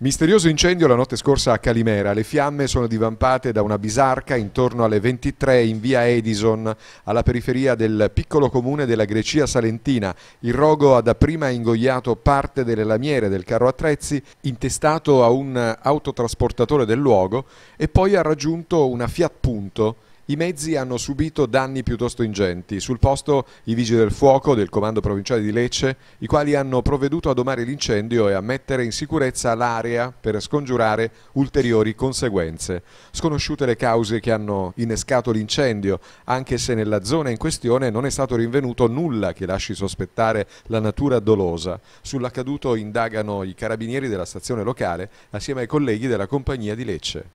Misterioso incendio la notte scorsa a Calimera. Le fiamme sono divampate da una bisarca intorno alle 23 in via Edison, alla periferia del piccolo comune della Grecia Salentina. Il rogo ha dapprima ingoiato parte delle lamiere del carro attrezzi, intestato a un autotrasportatore del luogo, e poi ha raggiunto una Fiat Punto i mezzi hanno subito danni piuttosto ingenti. Sul posto i vigili del fuoco del comando provinciale di Lecce, i quali hanno provveduto a domare l'incendio e a mettere in sicurezza l'area per scongiurare ulteriori conseguenze. Sconosciute le cause che hanno innescato l'incendio, anche se nella zona in questione non è stato rinvenuto nulla che lasci sospettare la natura dolosa. Sull'accaduto indagano i carabinieri della stazione locale assieme ai colleghi della compagnia di Lecce.